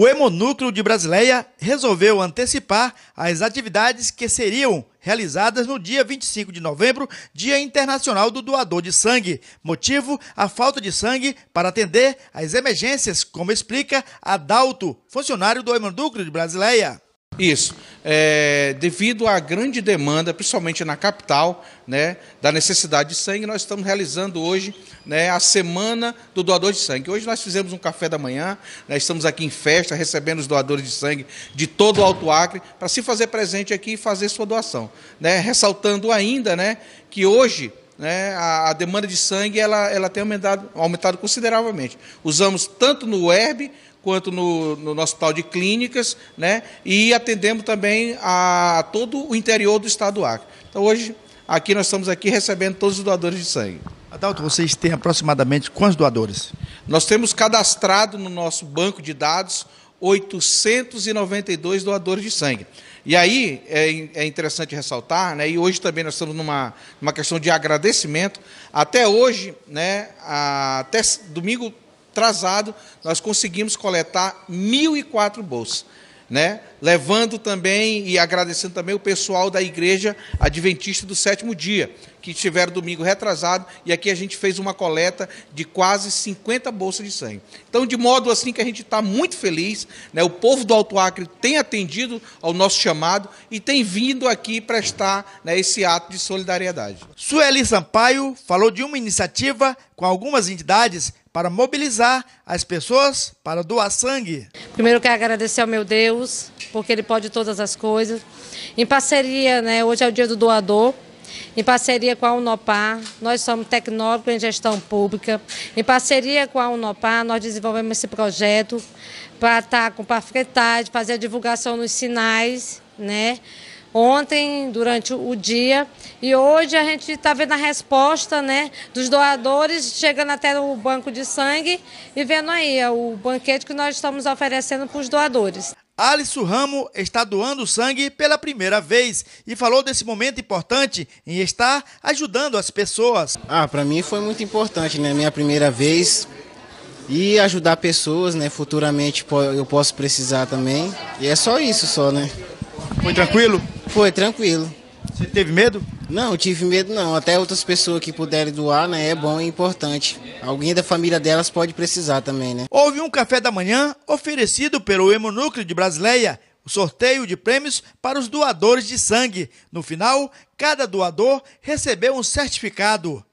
O Hemonúcleo de Brasileia resolveu antecipar as atividades que seriam realizadas no dia 25 de novembro, Dia Internacional do Doador de Sangue. Motivo: a falta de sangue para atender às emergências, como explica Adalto, funcionário do Hemonúcleo de Brasileia. Isso. É, devido à grande demanda, principalmente na capital, né, da necessidade de sangue, nós estamos realizando hoje né, a Semana do Doador de Sangue. Hoje nós fizemos um café da manhã, né, estamos aqui em festa, recebendo os doadores de sangue de todo o Alto Acre, para se fazer presente aqui e fazer sua doação. Né, ressaltando ainda né, que hoje né, a, a, demanda de sangue ela, ela tem aumentado, aumentado consideravelmente. Usamos tanto no web quanto no, no nosso hospital de clínicas, né? E atendemos também a todo o interior do estado do Acre. Então hoje aqui nós estamos aqui recebendo todos os doadores de sangue. Adalto, vocês têm aproximadamente quantos doadores? Nós temos cadastrado no nosso banco de dados 892 doadores de sangue. E aí é, é interessante ressaltar, né, e hoje também nós estamos numa, numa questão de agradecimento. Até hoje, né, a, até domingo atrasado, nós conseguimos coletar 1.004 bolsas né? Levando também e agradecendo também o pessoal da igreja adventista do sétimo dia, que estiveram domingo retrasado, e aqui a gente fez uma coleta de quase 50 bolsas de sangue. Então, de modo assim que a gente está muito feliz, né? o povo do Alto Acre tem atendido ao nosso chamado e tem vindo aqui prestar né, esse ato de solidariedade. Sueli Sampaio falou de uma iniciativa com algumas entidades para mobilizar as pessoas para doar sangue. Primeiro quero agradecer ao meu Deus, porque Ele pode todas as coisas. Em parceria, né, hoje é o dia do doador, em parceria com a Unopar, nós somos tecnólogos em gestão pública. Em parceria com a Unopar, nós desenvolvemos esse projeto para estar tá, com parfretagem, fazer a divulgação nos sinais, né? ontem, durante o dia. E hoje a gente está vendo a resposta né, dos doadores chegando até o banco de sangue e vendo aí o banquete que nós estamos oferecendo para os doadores. Alisson Ramo está doando sangue pela primeira vez e falou desse momento importante em estar ajudando as pessoas. Ah, para mim foi muito importante, né? Minha primeira vez e ajudar pessoas, né? Futuramente eu posso precisar também. E é só isso, só, né? Foi tranquilo? Foi tranquilo. Você teve medo? Não, tive medo não. Até outras pessoas que puderem doar, né? É bom e é importante. Alguém da família delas pode precisar também, né? Houve um café da manhã oferecido pelo Hemonúcleo de Brasileia, o sorteio de prêmios para os doadores de sangue. No final, cada doador recebeu um certificado.